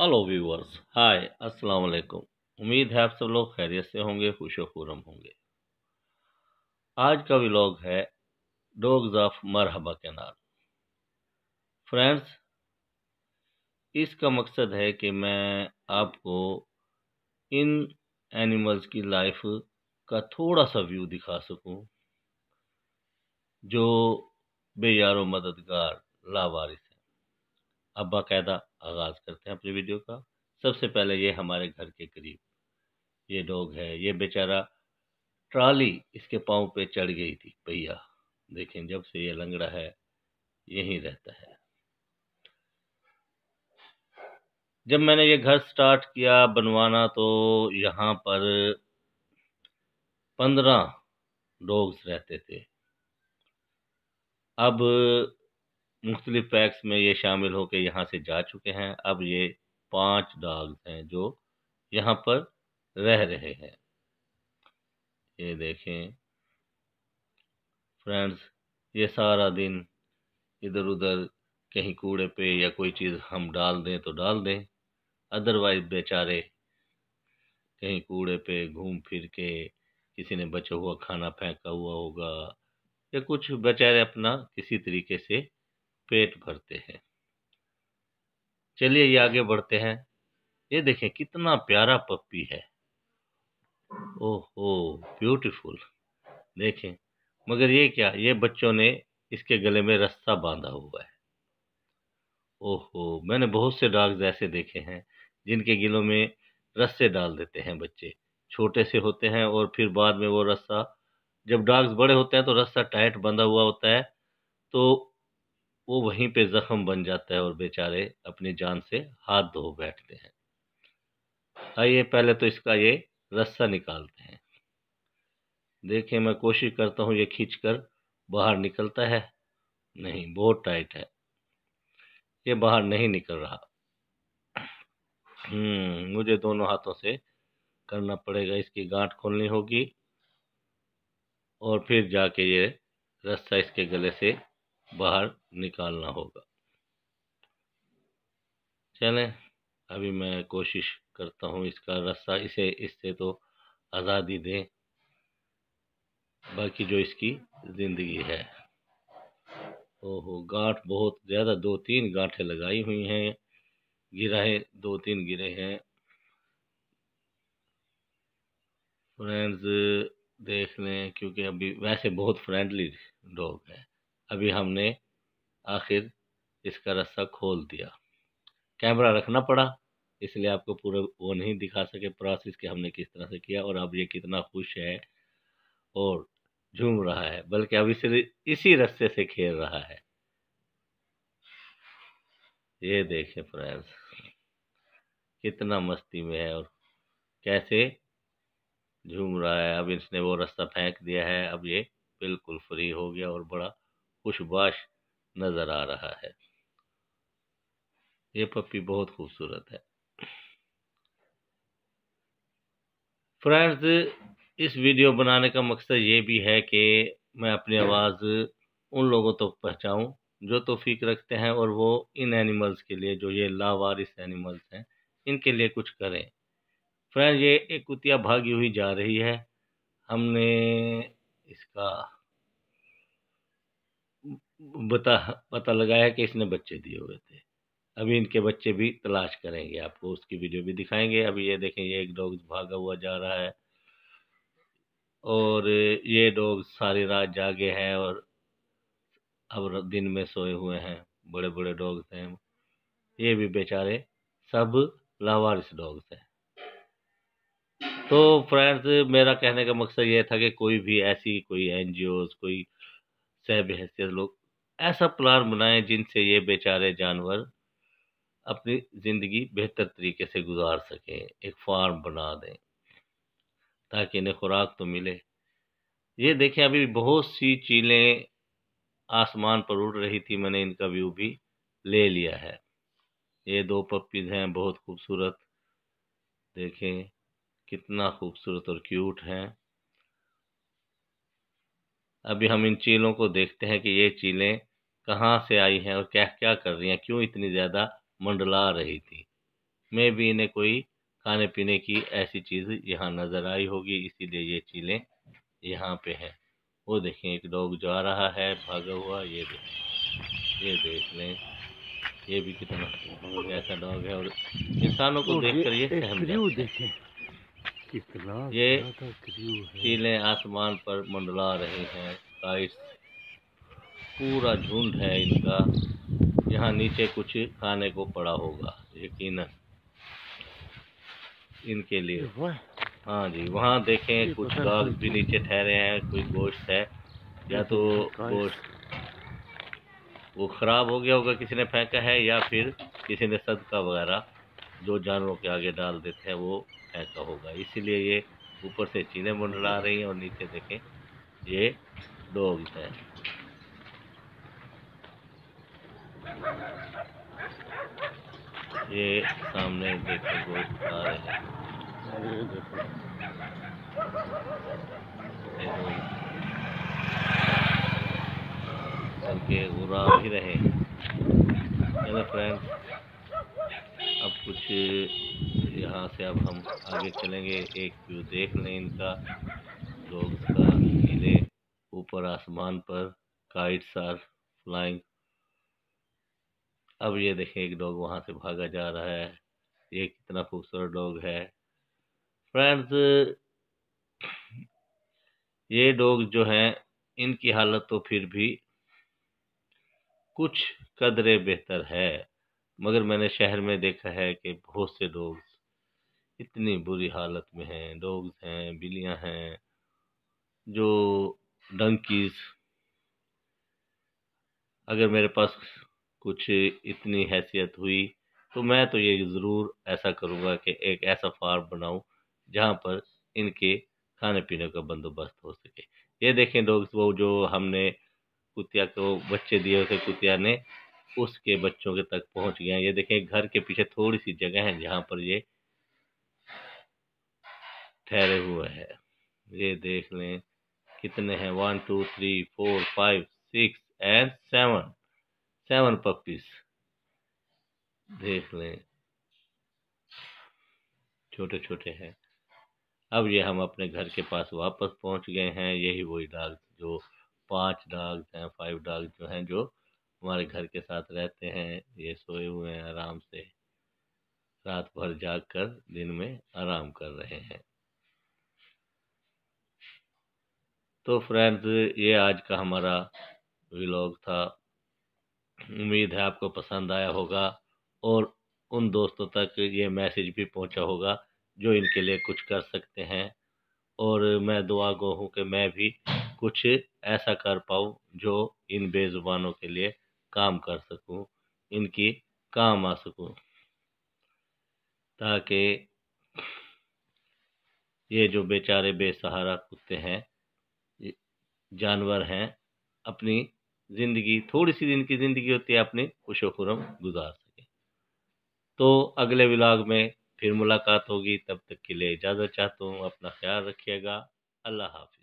Hello viewers हाय अस्सलाम वालेकुम उम्मीद है आप सब लोग खैरियत से होंगे खुश खुरम होंगे आज का व्लॉग है डॉग्स ऑफ मरहबा के नाम फ्रेंड्स इसका मकसद है कि मैं आपको इन एनिमल्स की लाइफ का थोड़ा सा व्यू दिखा सकूं जो बेयारो मददगार लावारिस अब बाकायदा आगाज़ करते हैं अपनी वीडियो का सबसे पहले ये हमारे घर के करीब ये डॉग है ये बेचारा ट्राली इसके पाँव पे चढ़ गई थी भैया देखें जब से ये लंगड़ा है यहीं रहता है जब मैंने ये घर स्टार्ट किया बनवाना तो यहाँ पर पंद्रह डॉग्स रहते थे अब मुख्तलिफ़ पैक्स में ये शामिल होकर यहाँ से जा चुके हैं अब ये पाँच डॉग्स हैं जो यहाँ पर रह रहे हैं ये देखें फ्रेंड्स ये सारा दिन इधर उधर कहीं कूड़े पे या कोई चीज़ हम डाल दें तो डाल दें अदरवाइज बेचारे कहीं कूड़े पे घूम फिर के किसी ने बचा हुआ खाना फेंका हुआ होगा या कुछ बेचारे अपना किसी तरीके से पेट भरते हैं चलिए ये आगे बढ़ते हैं ये देखें कितना प्यारा पप्पी है ओहो ब्यूटीफुल देखें मगर ये क्या ये बच्चों ने इसके गले में रस्सा बांधा हुआ है ओहो मैंने बहुत से डॉग्स ऐसे देखे हैं जिनके गिलों में रस्से डाल देते हैं बच्चे छोटे से होते हैं और फिर बाद में वो रस्सा जब डॉग्स बड़े होते हैं तो रस्सा टाइट बंधा हुआ होता है तो वो वहीं पे ज़ख्म बन जाता है और बेचारे अपनी जान से हाथ धो बैठते हैं आइए पहले तो इसका ये रस्सा निकालते हैं देखिए मैं कोशिश करता हूँ ये खींच कर बाहर निकलता है नहीं बहुत टाइट है ये बाहर नहीं निकल रहा हम्म, मुझे दोनों हाथों से करना पड़ेगा इसकी गांठ खोलनी होगी और फिर जाके ये रस्सा इसके गले से बाहर निकालना होगा चले अभी मैं कोशिश करता हूँ इसका रास्ता इसे इससे तो आज़ादी दें बाकी जो इसकी ज़िंदगी है ओहो गांठ बहुत ज़्यादा दो तीन गांठें लगाई हुई हैं गिराए दो तीन गिरे हैं फ्रेंड्स देख लें क्योंकि अभी वैसे बहुत फ्रेंडली डॉग है अभी हमने आखिर इसका रस्ता खोल दिया कैमरा रखना पड़ा इसलिए आपको पूरा वो नहीं दिखा सके प्रोसेस के हमने किस तरह से किया और अब ये कितना खुश है और झूम रहा है बल्कि अब इसे इसी रस्ते से खेल रहा है ये देखें फ्रेंड्स कितना मस्ती में है और कैसे झूम रहा है अब इसने वो रास्ता फेंक दिया है अब ये बिल्कुल फ्री हो गया और बड़ा खुशबाश नज़र आ रहा है ये पप्पी बहुत खूबसूरत है फ्रेंड्स इस वीडियो बनाने का मकसद ये भी है कि मैं अपनी आवाज़ उन लोगों तक तो पहुँचाऊँ जो तोफीक रखते हैं और वो इन एनिमल्स के लिए जो ये लावारिस एनिमल्स हैं इनके लिए कुछ करें फ्रेंड्स ये एक कुतिया भागी हुई जा रही है हमने इसका बता पता लगाया कि इसने बच्चे दिए हुए थे अभी इनके बच्चे भी तलाश करेंगे आपको उसकी वीडियो भी दिखाएंगे अभी ये देखें ये एक डॉग भागा हुआ जा रहा है और ये डॉग सारी रात जागे हैं और अब दिन में सोए हुए हैं बड़े बड़े डॉग्स हैं ये भी बेचारे सब लावारिस डॉग्स हैं तो फ्रेंड्स मेरा कहने का मकसद ये था कि कोई भी ऐसी कोई एन कोई सह बहसियत लोग ऐसा प्लान बनाएं जिनसे ये बेचारे जानवर अपनी ज़िंदगी बेहतर तरीके से गुजार सकें एक फार्म बना दें ताकि इन्हें खुराक तो मिले ये देखें अभी बहुत सी चीलें आसमान पर उड़ रही थी मैंने इनका व्यू भी ले लिया है ये दो पपीज़ हैं बहुत खूबसूरत देखें कितना खूबसूरत और क्यूट हैं अभी हम इन चीलों को देखते हैं कि ये चीलें कहाँ से आई हैं और क्या क्या कर रही हैं क्यों इतनी ज़्यादा मंडला रही थी मे भी इन्हें कोई खाने पीने की ऐसी चीज़ यहाँ नज़र आई होगी इसीलिए ये चीलें यहाँ पे हैं वो देखें एक डॉग जा रहा है भागा हुआ ये देखें ये देख लें ये भी कितना ऐसा डॉग है और इंसानों को देख कर ये देखें ये टीलें आसमान पर मंडला रही हैं काइट्स पूरा झुंड है इनका यहाँ नीचे कुछ खाने को पड़ा होगा यकीनन इनके लिए हाँ जी वहाँ देखें कुछ डॉग्स भी नीचे ठहरे हैं कोई गोश्त है या तो गोश्त वो ख़राब हो गया होगा किसी ने फेंका है या फिर किसी ने सदका वगैरह जो जानवरों के आगे डाल देते हैं वो ऐसा होगा इसीलिए ये ऊपर से चीले मुंडला हाँ। रही हैं और नीचे देखें ये डॉग्स हैं ये सामने देखने को आ रहे हैं तो चल के उड़ा भी रहे फ्रेंड्स कुछ यहाँ से अब हम आगे चलेंगे एक व्यू देख लें इनका लोग का नीले ऊपर आसमान पर काइट्स आर फ्लाइंग अब ये देखें एक डॉग वहाँ से भागा जा रहा है ये कितना खूबसूरत डॉग है फ्रेंड्स ये डॉग जो हैं इनकी हालत तो फिर भी कुछ कदरे बेहतर है मगर मैंने शहर में देखा है कि बहुत से डॉग्स इतनी बुरी हालत में हैं डॉग्स हैं बिल्लियां हैं जो डंकीज अगर मेरे पास कुछ इतनी हैसियत हुई तो मैं तो ये ज़रूर ऐसा करूँगा कि एक ऐसा फार्म बनाऊँ जहाँ पर इनके खाने पीने का बंदोबस्त हो सके ये देखें डॉग्स वो जो हमने कुतिया को बच्चे दिए थे कुतिया ने उसके बच्चों के तक पहुंच गया ये देखें घर के पीछे थोड़ी सी जगह है जहाँ पर ये ठहरे हुए हैं ये देख लें कितने हैं one two three four five six and seven seven puppies देख लें छोटे छोटे हैं अब ये हम अपने घर के पास वापस पहुंच गए हैं यही वही डाग जो पांच डाग हैं फाइव डाग जो हैं जो हमारे घर के साथ रहते हैं ये सोए हुए हैं आराम से रात भर जाग कर दिन में आराम कर रहे हैं तो फ्रेंड्स ये आज का हमारा व्लॉग था उम्मीद है आपको पसंद आया होगा और उन दोस्तों तक ये मैसेज भी पहुंचा होगा जो इनके लिए कुछ कर सकते हैं और मैं दुआ गो हूँ कि मैं भी कुछ ऐसा कर पाऊँ जो इन बेज़ुबानों के लिए काम कर सकूं इनके काम आ सकूं ताकि ये जो बेचारे बेसहारा कुत्ते हैं जानवर हैं अपनी ज़िंदगी थोड़ी सी दिन की ज़िंदगी होती है अपने खुश वुरम गुजार सके तो अगले विलाग में फिर मुलाकात होगी तब तक के लिए इजाज़त चाहता हूँ अपना ख्याल रखिएगा अल्लाह हाफ